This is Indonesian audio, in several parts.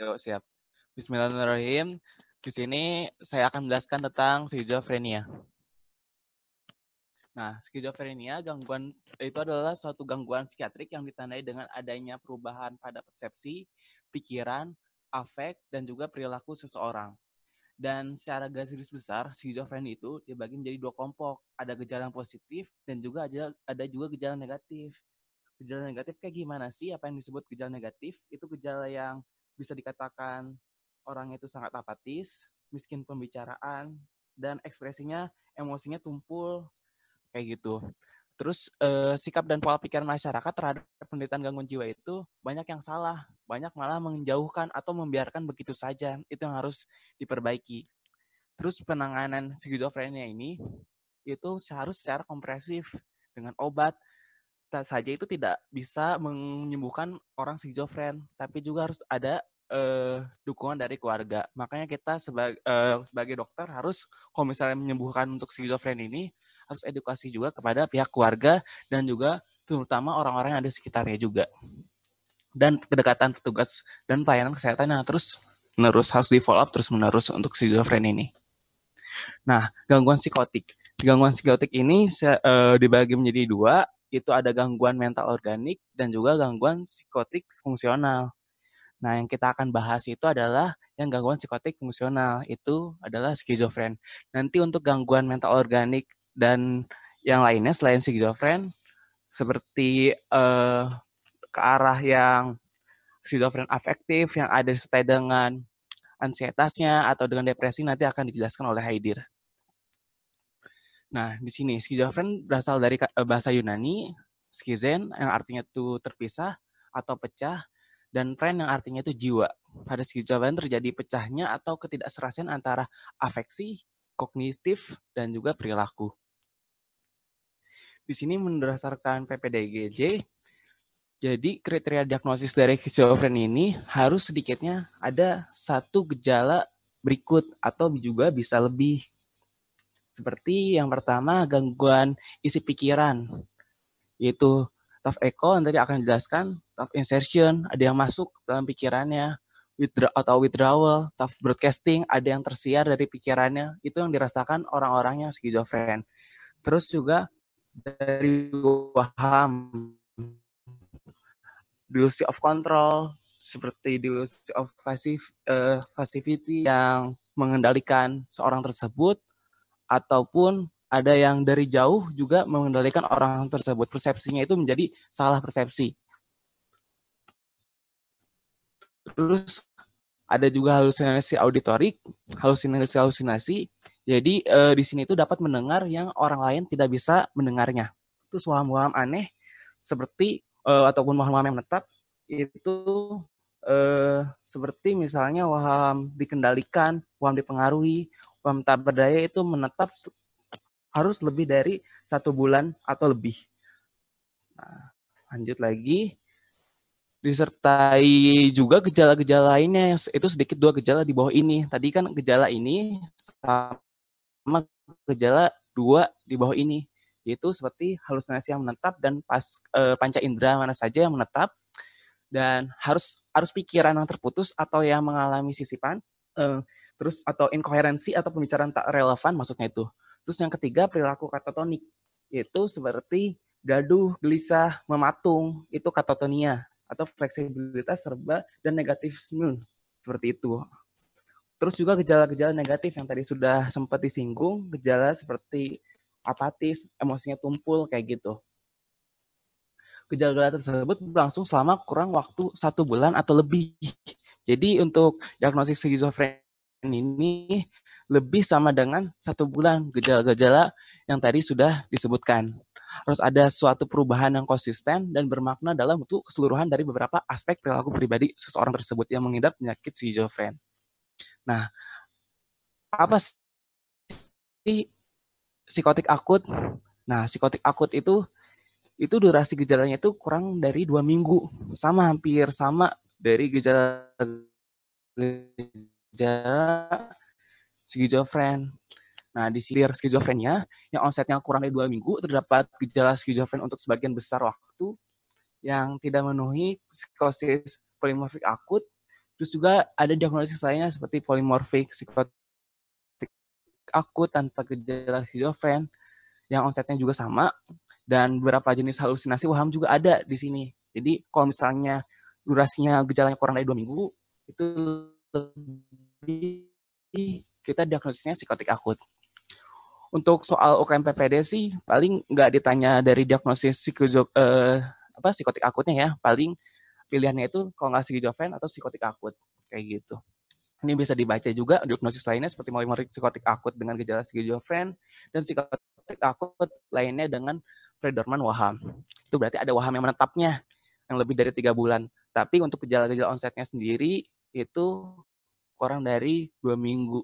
Yuk, siap. Bismillahirrahmanirrahim. Di sini saya akan menjelaskan tentang skizofrenia. Nah, skizofrenia gangguan itu adalah suatu gangguan psikiatrik yang ditandai dengan adanya perubahan pada persepsi, pikiran, afek, dan juga perilaku seseorang. Dan secara garis besar, skizofrenia itu dibagi menjadi dua kelompok. Ada gejala yang positif dan juga ada, ada juga gejala negatif. Gejala negatif kayak gimana sih? Apa yang disebut gejala negatif? Itu gejala yang bisa dikatakan orang itu sangat apatis, miskin pembicaraan, dan ekspresinya, emosinya tumpul, kayak gitu. Terus eh, sikap dan pola pikir masyarakat terhadap penderitaan gangguan jiwa itu banyak yang salah, banyak malah menjauhkan atau membiarkan begitu saja. Itu yang harus diperbaiki. Terus penanganan skizofrenia ini itu harus secara kompresif dengan obat. Tak saja itu tidak bisa menyembuhkan orang skizofren, tapi juga harus ada uh, dukungan dari keluarga. Makanya kita sebagai uh, eh, sebagai dokter harus kalau misalnya menyembuhkan untuk skizofren ini harus edukasi juga kepada pihak keluarga dan juga terutama orang-orang yang ada sekitarnya juga. Dan kedekatan petugas dan pelayanan kesehatan yang terus menerus harus di follow up terus menerus untuk skizofren ini. Nah, gangguan psikotik. Gangguan psikotik ini uh, dibagi menjadi dua, itu ada gangguan mental organik dan juga gangguan psikotik fungsional. Nah, yang kita akan bahas itu adalah yang gangguan psikotik fungsional itu adalah skizofren. Nanti untuk gangguan mental organik dan yang lainnya selain skizofren, seperti eh, ke arah yang skizofren afektif yang ada disertai dengan ansietasnya atau dengan depresi nanti akan dijelaskan oleh Haidir. Nah, di sini skizofren berasal dari eh, bahasa Yunani, skizen yang artinya itu terpisah atau pecah dan tren yang artinya itu jiwa. Pada jawaban terjadi pecahnya atau ketidakserasian antara afeksi, kognitif, dan juga perilaku. Di sini mendasarkan PPDGJ, jadi kriteria diagnosis dari skizofren ini harus sedikitnya ada satu gejala berikut atau juga bisa lebih. Seperti yang pertama gangguan isi pikiran, yaitu tough echo yang tadi akan dijelaskan, tough insertion, ada yang masuk dalam pikirannya, withdraw atau withdrawal, tough broadcasting, ada yang tersiar dari pikirannya, itu yang dirasakan orang-orang yang skizofren. Terus juga dari waham, delusi of control, seperti delusi of passive, uh, passivity yang mengendalikan seorang tersebut, ataupun ada yang dari jauh juga mengendalikan orang tersebut. Persepsinya itu menjadi salah persepsi. Terus ada juga halusinasi auditorik, halusinasi-halusinasi. Jadi e, di sini itu dapat mendengar yang orang lain tidak bisa mendengarnya. Terus waham-waham aneh seperti e, ataupun waham-waham yang menetap itu e, seperti misalnya waham dikendalikan, waham dipengaruhi, waham tak berdaya itu menetap harus lebih dari satu bulan atau lebih. Nah, lanjut lagi disertai juga gejala-gejala lainnya itu sedikit dua gejala di bawah ini tadi kan gejala ini sama gejala dua di bawah ini yaitu seperti halusinasi yang menetap dan pas e, panca indera mana saja yang menetap dan harus harus pikiran yang terputus atau yang mengalami sisipan e, terus atau inkoherensi atau pembicaraan tak relevan maksudnya itu Terus yang ketiga perilaku katatonik yaitu seperti gaduh, gelisah, mematung, itu katatonia atau fleksibilitas serba dan negatif smooth seperti itu. Terus juga gejala-gejala negatif yang tadi sudah sempat disinggung, gejala seperti apatis, emosinya tumpul kayak gitu. Gejala-gejala tersebut berlangsung selama kurang waktu satu bulan atau lebih. Jadi untuk diagnosis skizofrenia ini lebih sama dengan satu bulan gejala-gejala yang tadi sudah disebutkan. Harus ada suatu perubahan yang konsisten dan bermakna dalam bentuk keseluruhan dari beberapa aspek perilaku pribadi seseorang tersebut yang mengidap penyakit schizofren. Nah, apa sih psikotik akut? Nah, psikotik akut itu itu durasi gejalanya itu kurang dari dua minggu sama hampir sama dari gejala gejala skizofren. Nah, di silir skizofrenia yang onsetnya kurang dari dua minggu terdapat gejala skizofren untuk sebagian besar waktu yang tidak memenuhi psikosis polimorfik akut. Terus juga ada diagnosis lainnya seperti polimorfik psikotik akut tanpa gejala skizofren yang onsetnya juga sama dan beberapa jenis halusinasi waham juga ada di sini. Jadi kalau misalnya durasinya gejalanya kurang dari dua minggu itu lebih kita diagnosisnya psikotik akut. Untuk soal UKM PPD sih paling nggak ditanya dari diagnosis psikojo, eh, apa psikotik akutnya ya, paling pilihannya itu kalau nggak skizofren atau psikotik akut kayak gitu. Ini bisa dibaca juga diagnosis lainnya seperti malimorik psikotik akut dengan gejala skizofren dan psikotik akut lainnya dengan predorman waham. Itu berarti ada waham yang menetapnya yang lebih dari tiga bulan. Tapi untuk gejala-gejala onsetnya sendiri itu kurang dari dua minggu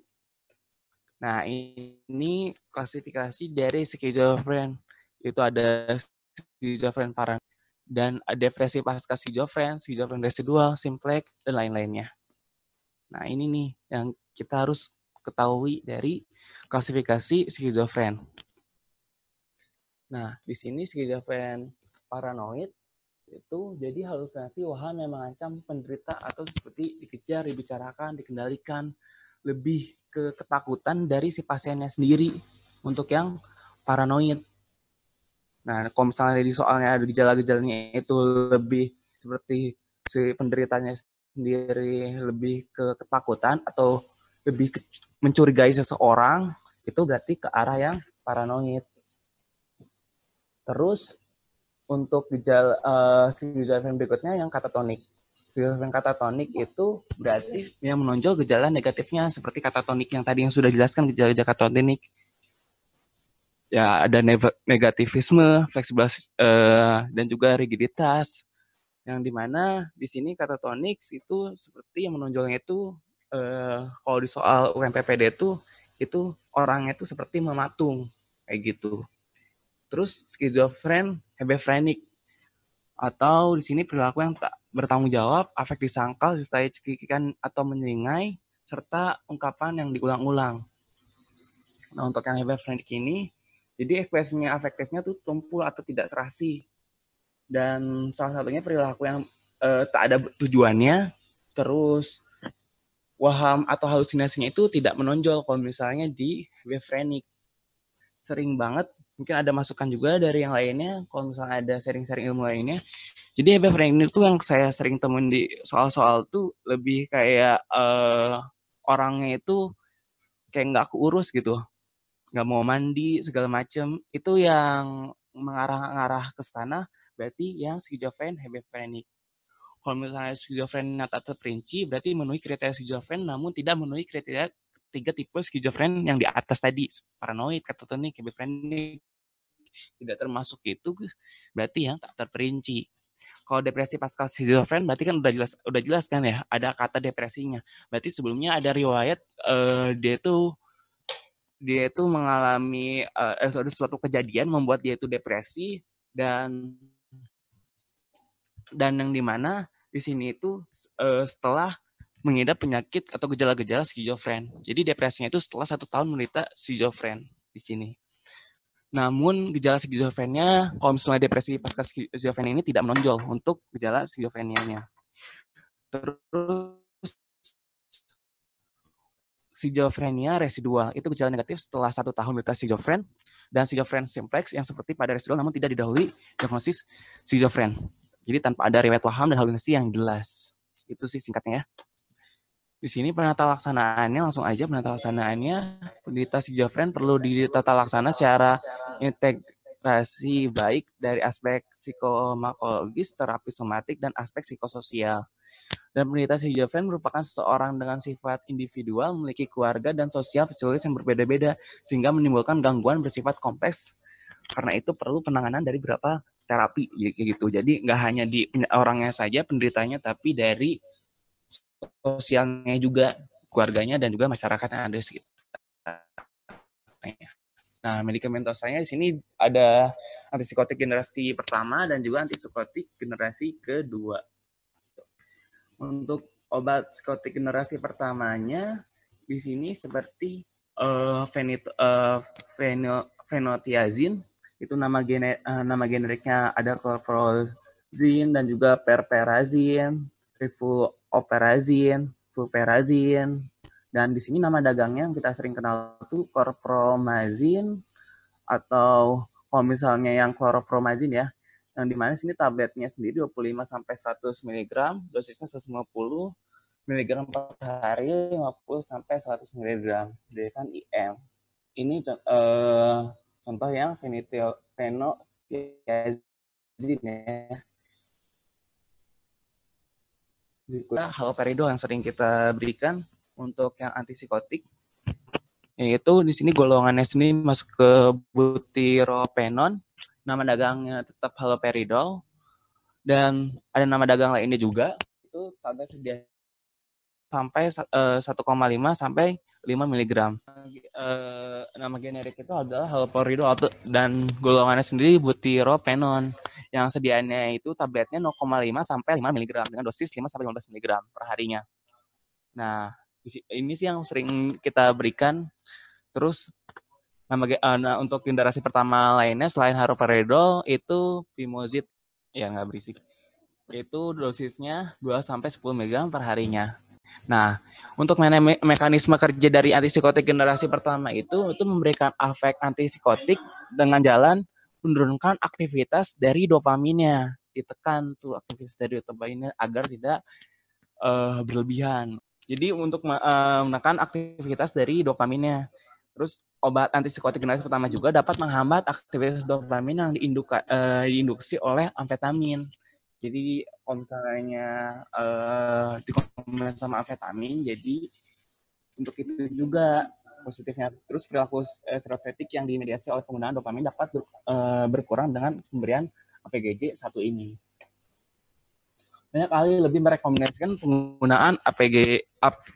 Nah, ini klasifikasi dari skizofren. Itu ada skizofren paran dan depresi pasca skizofren, skizofren residual, simplex, dan lain-lainnya. Nah, ini nih yang kita harus ketahui dari klasifikasi skizofren. Nah, di sini skizofren paranoid itu jadi halusinasi wahana yang mengancam penderita atau seperti dikejar, dibicarakan, dikendalikan, lebih ke ketakutan dari si pasiennya sendiri untuk yang paranoid. Nah, kalau misalnya di soalnya ada gejala-gejalanya itu lebih seperti si penderitanya sendiri lebih ke ketakutan atau lebih ke, mencurigai seseorang, itu berarti ke arah yang paranoid. Terus untuk gejala uh, si gejala berikutnya yang katatonik. Kejelasan katatonik itu berarti yang menonjol gejala negatifnya seperti katatonik yang tadi yang sudah dijelaskan gejala-gejala katatonik. Ya, ada negativisme, fleksibilitas uh, eh, dan juga rigiditas. Yang dimana di sini katatonik itu seperti yang menonjolnya itu uh, kalau di soal UMPPD itu itu orangnya itu seperti mematung kayak gitu. Terus skizofren, hebefrenik atau di sini perilaku yang tak bertanggung jawab, afek disangkal, disertai cekikikan atau menyeringai, serta ungkapan yang diulang-ulang. Nah, untuk yang friendly ini, jadi ekspresinya afektifnya tuh tumpul atau tidak serasi. Dan salah satunya perilaku yang eh, tak ada tujuannya, terus waham atau halusinasinya itu tidak menonjol kalau misalnya di hebefrenik. Sering banget mungkin ada masukan juga dari yang lainnya kalau misalnya ada sharing-sharing ilmu lainnya jadi happy friend ini tuh yang saya sering temuin di soal-soal tuh lebih kayak uh, orangnya itu kayak nggak aku urus gitu nggak mau mandi segala macem itu yang mengarah-arah ke sana berarti yang schizofren ini kalau misalnya schizofren tak terperinci berarti memenuhi kriteria schizofren namun tidak memenuhi kriteria tiga tipe skizofren yang di atas tadi paranoid, katatonik hebefrenik tidak termasuk itu berarti yang tak terperinci. Kalau depresi pasca skizofren berarti kan udah jelas udah jelas kan ya ada kata depresinya. Berarti sebelumnya ada riwayat uh, dia itu dia itu mengalami uh, eh, eh, ada suatu kejadian membuat dia itu depresi dan dan yang dimana di sini itu uh, setelah mengidap penyakit atau gejala-gejala skizofren. Jadi depresinya itu setelah satu tahun menderita skizofren di sini. Namun gejala skizofrenia, kalau misalnya depresi pasca skizofrenia ini tidak menonjol untuk gejala skizofrenianya. Terus skizofrenia residual itu gejala negatif setelah satu tahun menderita skizofren dan skizofren simplex yang seperti pada residual namun tidak didahului diagnosis skizofren. Jadi tanpa ada riwayat waham dan halusinasi yang jelas. Itu sih singkatnya ya di sini penata laksanaannya langsung aja penata laksanaannya pendidikan schizofren perlu ditata laksana secara integrasi baik dari aspek psikomakologis, terapi somatik, dan aspek psikososial. Dan penderita schizofren merupakan seseorang dengan sifat individual, memiliki keluarga dan sosial fasilitas yang berbeda-beda, sehingga menimbulkan gangguan bersifat kompleks. Karena itu perlu penanganan dari berapa terapi ya, gitu. Jadi nggak hanya di orangnya saja penderitanya, tapi dari sosialnya juga keluarganya dan juga masyarakat yang ada sekitar. Nah, mental saya di sini ada antipsikotik generasi pertama dan juga antipsikotik generasi kedua. Untuk obat psikotik generasi pertamanya di sini seperti uh, uh, veno, fenotiazin itu nama gene, uh, nama generiknya ada chlorprozin dan juga perperazin, rivu, Operazin, Fluperazin, dan di sini nama dagangnya yang kita sering kenal itu korpromazin atau kalau misalnya yang corpromazin ya, yang dimana sini tabletnya sendiri 25 sampai 100 mg, dosisnya 150 mg per hari, 50 sampai 100 mg, dia kan IM. Ini eh, contoh yang fenitil, fenotiazin ya berikutnya haloperidol yang sering kita berikan untuk yang antipsikotik yaitu di sini golongannya sendiri masuk ke butiropenon nama dagangnya tetap haloperidol dan ada nama dagang lainnya juga itu sampai sedia sampai uh, eh, 1,5 sampai 5 mg. Eh, nama generik itu adalah haloperidol dan golongannya sendiri butiropenon yang sediaannya itu tabletnya 0,5 sampai 5 mg dengan dosis 5 sampai 15 mg per harinya. Nah, ini sih yang sering kita berikan. Terus eh, nah, untuk generasi pertama lainnya selain haroperidol itu Pimozid ya nggak berisik. Itu dosisnya 2 sampai 10 mg per harinya. Nah, untuk me mekanisme kerja dari antipsikotik generasi pertama itu itu memberikan efek antipsikotik dengan jalan menurunkan aktivitas dari dopaminnya ditekan tuh aktivitas dari dopaminnya agar tidak uh, berlebihan jadi untuk eh, menekan aktivitas dari dopaminnya terus obat antipsikotik generasi pertama juga dapat menghambat aktivitas dopamin yang diinduka, uh, diinduksi oleh amfetamin jadi kalau misalnya uh, dikombinasi sama amfetamin jadi untuk itu juga positifnya. Terus perilaku eh, serotetik yang dimediasi oleh penggunaan dopamin dapat ber, eh, berkurang dengan pemberian APGJ satu ini. Banyak kali lebih merekomendasikan penggunaan APG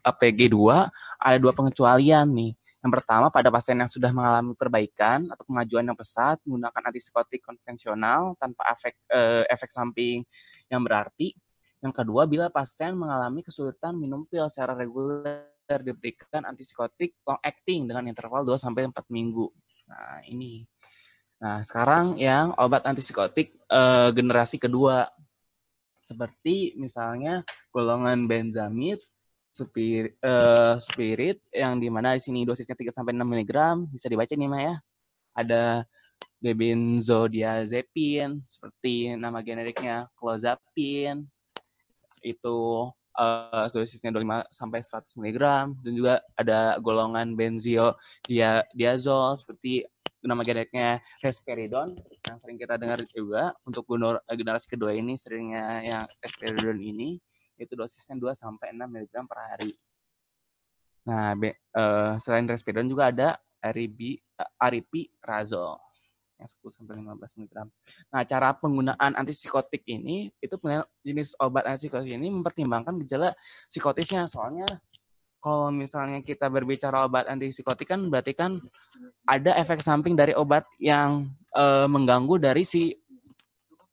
APG 2 ada dua pengecualian nih. Yang pertama pada pasien yang sudah mengalami perbaikan atau pengajuan yang pesat menggunakan antipsikotik konvensional tanpa efek eh, efek samping yang berarti. Yang kedua bila pasien mengalami kesulitan minum pil secara reguler diberikan antipsikotik long acting dengan interval 2 sampai 4 minggu. Nah, ini. Nah, sekarang yang obat antipsikotik uh, generasi kedua seperti misalnya golongan benzamid, spirit, uh, eh, spirit yang dimana di sini dosisnya 3 sampai 6 mg bisa dibaca nih Maya. Ada benzodiazepin seperti nama generiknya clozapin. Itu uh, dosisnya 25 sampai 100 mg dan juga ada golongan benzio dia diazol seperti nama generiknya resperidon yang sering kita dengar juga untuk eh, generasi kedua ini seringnya yang resperidon ini itu dosisnya 2 sampai 6 mg per hari. Nah, be, uh, selain resperidon juga ada aripi uh, razol yang 10 sampai 15 mg. Nah, cara penggunaan antipsikotik ini itu jenis obat antipsikotik ini mempertimbangkan gejala psikotisnya. Soalnya kalau misalnya kita berbicara obat antipsikotik kan berarti kan ada efek samping dari obat yang e, mengganggu dari si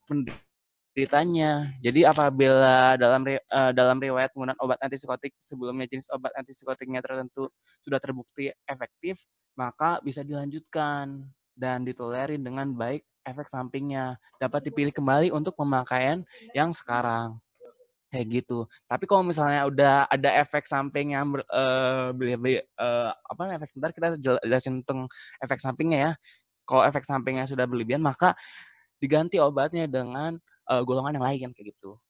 penderitanya. Jadi apabila dalam e, dalam riwayat penggunaan obat antipsikotik sebelumnya jenis obat antipsikotiknya tertentu sudah terbukti efektif, maka bisa dilanjutkan dan ditolerin dengan baik efek sampingnya. Dapat dipilih kembali untuk pemakaian yang sekarang. Kayak gitu. Tapi kalau misalnya udah ada efek samping yang uh, uh, apa efek sebentar kita jelasin tentang efek sampingnya ya. Kalau efek sampingnya sudah berlebihan maka diganti obatnya dengan uh, golongan yang lain kayak gitu.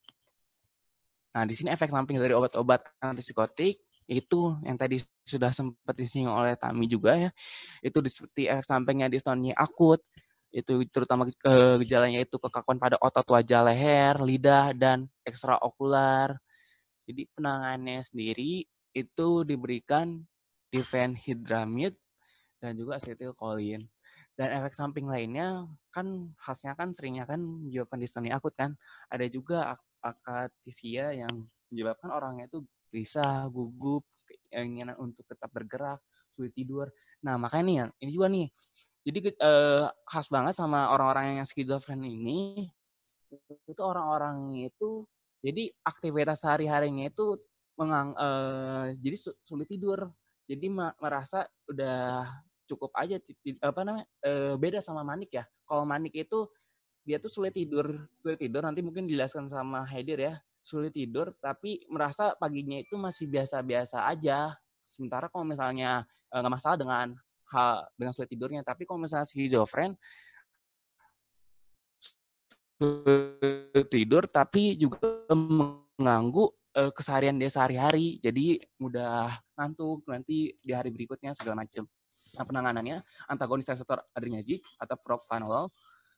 Nah, di sini efek samping dari obat-obat antipsikotik itu yang tadi sudah sempat disinggung oleh Tami juga ya itu seperti efek eh, sampingnya distonia akut itu terutama ke gejalanya itu kekakuan pada otot wajah leher lidah dan ekstraokular jadi penanganannya sendiri itu diberikan difenhidramid dan juga acetilkolin dan efek samping lainnya kan khasnya kan seringnya kan menyebabkan distonia akut kan ada juga akatisia yang menyebabkan orangnya itu risah, gugup, keinginan untuk tetap bergerak, sulit tidur. Nah, makanya nih, ini juga nih. Jadi eh, khas banget sama orang-orang yang skizofren ini, itu orang-orang itu, jadi aktivitas sehari-harinya itu mengang, eh, jadi sulit tidur. Jadi merasa udah cukup aja, apa namanya, eh, beda sama manik ya. Kalau manik itu, dia tuh sulit tidur, sulit tidur nanti mungkin dijelaskan sama Hedir ya sulit tidur tapi merasa paginya itu masih biasa-biasa aja. Sementara kalau misalnya e, nggak masalah dengan hal dengan sulit tidurnya, tapi kalau misalnya schizofren sulit tidur tapi juga mengganggu uh, keseharian dia sehari-hari. Jadi mudah ngantuk nanti di hari berikutnya segala macam. Nah, penanganannya antagonis reseptor adrenergic atau propanolol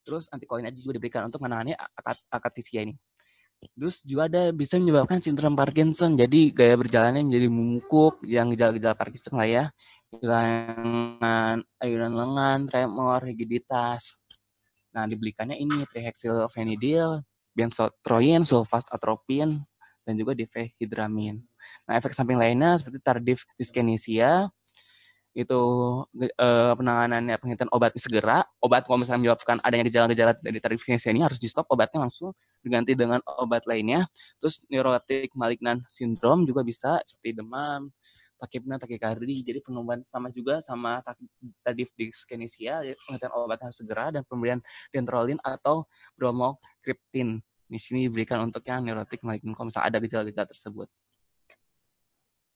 terus antikolinergi juga diberikan untuk menangani akatisia ini. Terus juga ada bisa menyebabkan sindrom Parkinson. Jadi gaya berjalannya menjadi memukuk, yang gejala-gejala Parkinson lah ya. Hilangan ayunan lengan, tremor, rigiditas. Nah, dibelikannya ini trihexylfenidil, benzotroin, sulfast atropin, dan juga difehidramin. Nah, efek samping lainnya seperti tardif dyskinesia, itu uh, penanganannya penghentian obat segera obat kalau misalnya menyebabkan adanya gejala-gejala dari terinfeksi ini harus di stop obatnya langsung diganti dengan obat lainnya terus neurotik malignan sindrom juga bisa seperti demam takipnya takikardi jadi penumbuhan sama juga sama tadi di jadi penghentian obat harus segera dan pemberian dentrolin atau bromokriptin di sini diberikan untuk yang neurotik malignan kalau misalnya ada gejala-gejala tersebut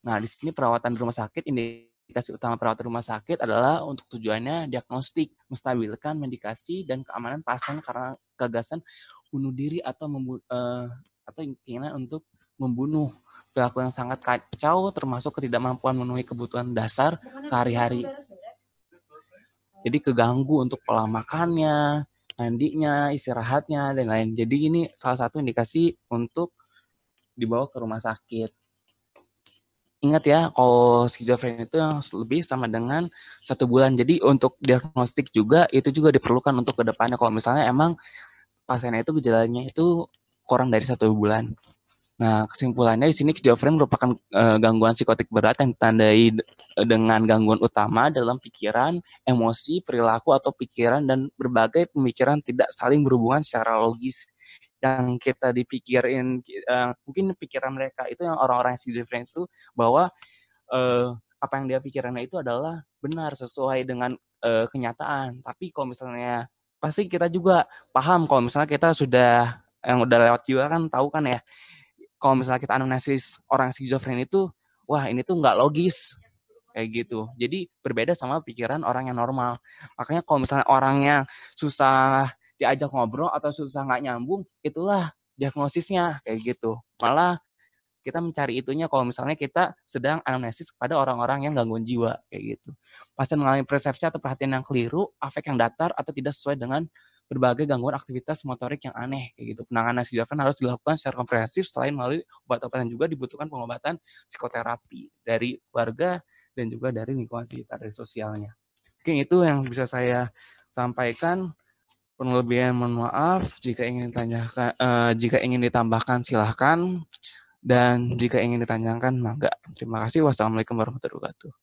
nah di sini perawatan di rumah sakit ini indikasi utama perawatan rumah sakit adalah untuk tujuannya diagnostik, menstabilkan medikasi dan keamanan pasien karena gagasan bunuh diri atau uh, atau keinginan untuk membunuh pelaku yang sangat kacau termasuk ketidakmampuan memenuhi kebutuhan dasar sehari-hari. Ya? Jadi keganggu untuk pola makannya, mandinya, istirahatnya dan lain lain. Jadi ini salah satu indikasi untuk dibawa ke rumah sakit ingat ya kalau skizofrenia itu lebih sama dengan satu bulan. Jadi untuk diagnostik juga itu juga diperlukan untuk kedepannya. Kalau misalnya emang pasiennya itu gejalanya itu kurang dari satu bulan. Nah kesimpulannya di sini skizofrenia merupakan uh, gangguan psikotik berat yang ditandai dengan gangguan utama dalam pikiran, emosi, perilaku atau pikiran dan berbagai pemikiran tidak saling berhubungan secara logis yang kita dipikirin uh, mungkin pikiran mereka itu yang orang-orang yang schizophrenia itu bahwa uh, apa yang dia pikirannya itu adalah benar sesuai dengan uh, kenyataan. Tapi kalau misalnya pasti kita juga paham kalau misalnya kita sudah yang udah lewat jiwa kan tahu kan ya. Kalau misalnya kita analisis orang schizofren itu, wah ini tuh nggak logis kayak gitu. Jadi berbeda sama pikiran orang yang normal. Makanya kalau misalnya orangnya susah diajak ngobrol atau susah nggak nyambung itulah diagnosisnya kayak gitu malah kita mencari itunya kalau misalnya kita sedang anamnesis kepada orang-orang yang gangguan jiwa kayak gitu. Pasien mengalami persepsi atau perhatian yang keliru, afek yang datar atau tidak sesuai dengan berbagai gangguan aktivitas motorik yang aneh kayak gitu. Penanganan schizofren harus dilakukan secara komprehensif selain melalui obat-obatan juga dibutuhkan pengobatan psikoterapi dari warga dan juga dari lingkungan sekitar dari sosialnya. Mungkin itu yang bisa saya sampaikan penelebihan lebihnya mohon maaf. Jika ingin ditanyakan, uh, eh, jika ingin ditambahkan silahkan. Dan jika ingin ditanyakan, maka Terima kasih. Wassalamualaikum warahmatullahi wabarakatuh.